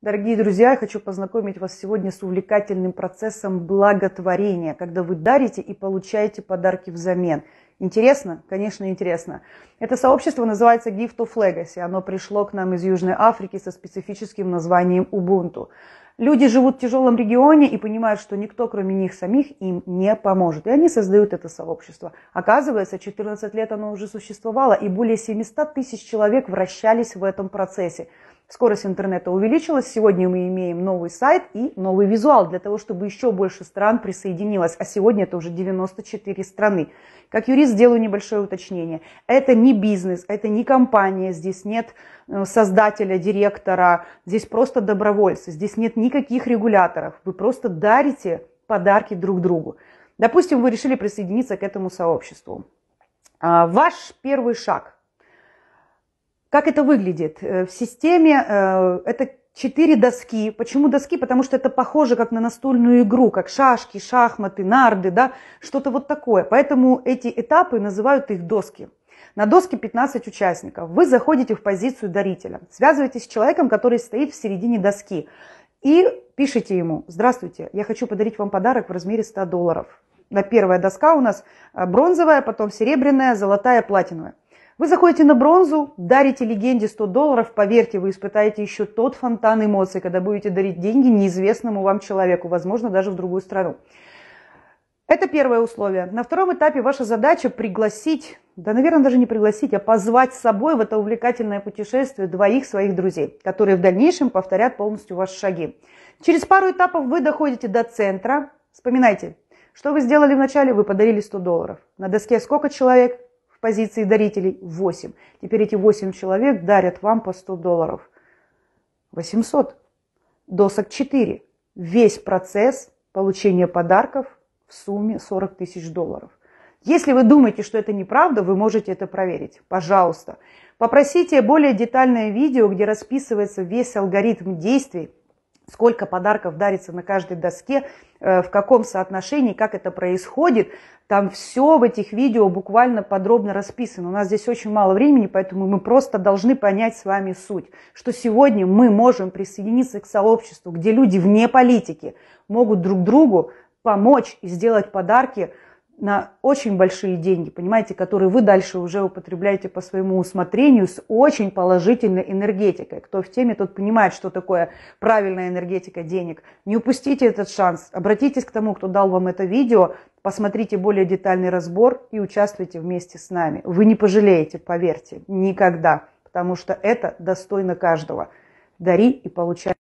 Дорогие друзья, я хочу познакомить вас сегодня с увлекательным процессом благотворения, когда вы дарите и получаете подарки взамен. Интересно? Конечно, интересно. Это сообщество называется Gift of Legacy. Оно пришло к нам из Южной Африки со специфическим названием Ubuntu. Люди живут в тяжелом регионе и понимают, что никто, кроме них самих, им не поможет. И они создают это сообщество. Оказывается, 14 лет оно уже существовало, и более 700 тысяч человек вращались в этом процессе. Скорость интернета увеличилась. Сегодня мы имеем новый сайт и новый визуал для того, чтобы еще больше стран присоединилось. А сегодня это уже 94 страны. Как юрист сделаю небольшое уточнение. Это не бизнес, это не компания. Здесь нет э, создателя, директора. Здесь просто добровольцы. Здесь нет ни никаких регуляторов, вы просто дарите подарки друг другу. Допустим, вы решили присоединиться к этому сообществу. А, ваш первый шаг. Как это выглядит? Э, в системе э, это четыре доски. Почему доски? Потому что это похоже как на настольную игру, как шашки, шахматы, нарды, да, что-то вот такое. Поэтому эти этапы называют их доски. На доске 15 участников. Вы заходите в позицию дарителя. Связываетесь с человеком, который стоит в середине доски и пишите ему, здравствуйте, я хочу подарить вам подарок в размере 100 долларов. На первая доска у нас а, бронзовая, потом серебряная, золотая, платиновая. Вы заходите на бронзу, дарите легенде 100 долларов, поверьте, вы испытаете еще тот фонтан эмоций, когда будете дарить деньги неизвестному вам человеку, возможно, даже в другую страну. Это первое условие. На втором этапе ваша задача пригласить, да, наверное, даже не пригласить, а позвать с собой в это увлекательное путешествие двоих своих друзей, которые в дальнейшем повторят полностью ваши шаги. Через пару этапов вы доходите до центра. Вспоминайте, что вы сделали вначале? Вы подарили 100 долларов. На доске сколько человек? В позиции дарителей 8. Теперь эти 8 человек дарят вам по 100 долларов. 800. Досок 4. Весь процесс получения подарков в сумме 40 тысяч долларов. Если вы думаете, что это неправда, вы можете это проверить. Пожалуйста. Попросите более детальное видео, где расписывается весь алгоритм действий, сколько подарков дарится на каждой доске, э, в каком соотношении, как это происходит. Там все в этих видео буквально подробно расписано. У нас здесь очень мало времени, поэтому мы просто должны понять с вами суть, что сегодня мы можем присоединиться к сообществу, где люди вне политики могут друг другу помочь и сделать подарки на очень большие деньги, понимаете, которые вы дальше уже употребляете по своему усмотрению с очень положительной энергетикой. Кто в теме, тот понимает, что такое правильная энергетика денег. Не упустите этот шанс. Обратитесь к тому, кто дал вам это видео, посмотрите более детальный разбор и участвуйте вместе с нами. Вы не пожалеете, поверьте, никогда, потому что это достойно каждого. Дари и получай.